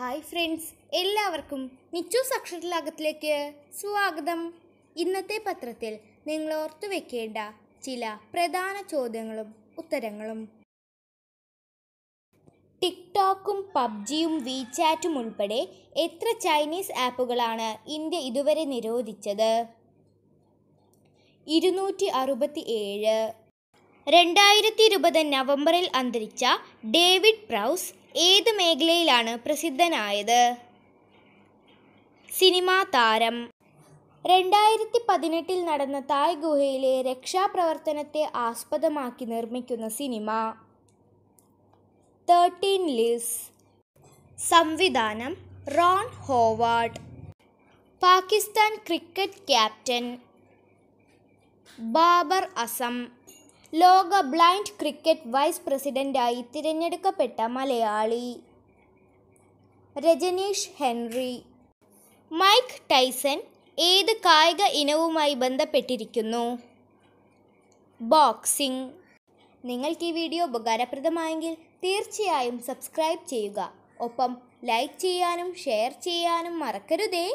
hi friends എല്ലാവർക്കും നിച്ചു അക്ഷരലാകത്തിലേക്ക് സ്വാഗതം ഇന്നത്തെ പത്രത്തിൽ നിങ്ങൾ ഓർത്തു വെക്കേണ്ട ചില പ്രധാന ചോദ്യങ്ങളും ഉത്തരങ്ങളും ടിക്ടോക്കും പബ്ജിയും വീചാറ്റും ഉൾപ്പെടെ എത്ര ചൈനീസ് ആപ്പുകളാണ് ഇന്ത്യ ഇതുവരെ നിരോധിച്ചത് ഇരുന്നൂറ്റി അറുപത്തി ഏഴ് രണ്ടായിരത്തി ഇരുപത് നവംബറിൽ അന്തരിച്ച ഡേവിഡ് പ്രൗസ് ഏത് മേഖലയിലാണ് പ്രസിദ്ധനായത് സിനിമാ താരം രണ്ടായിരത്തി പതിനെട്ടിൽ നടന്ന തായ് ഗുഹയിലെ രക്ഷാപ്രവർത്തനത്തെ ആസ്പദമാക്കി നിർമ്മിക്കുന്ന സിനിമ തേർട്ടീൻ ലിസ് സംവിധാനം Ron Howard Pakistan cricket captain Babar Azam ലോക ബ്ലൈൻഡ് ക്രിക്കറ്റ് വൈസ് പ്രസിഡൻ്റായി തിരഞ്ഞെടുക്കപ്പെട്ട Malayali Rajneesh Henry Mike Tyson ഏത് കായിക ഇനവുമായി ബന്ധപ്പെട്ടിരിക്കുന്നു ബോക്സിംഗ് നിങ്ങൾക്ക് ഈ വീഡിയോ ഉപകാരപ്രദമായെങ്കിൽ തീർച്ചയായും സബ്സ്ക്രൈബ് ചെയ്യുക ഒപ്പം ലൈക്ക് ചെയ്യാനും ഷെയർ ചെയ്യാനും മറക്കരുതേ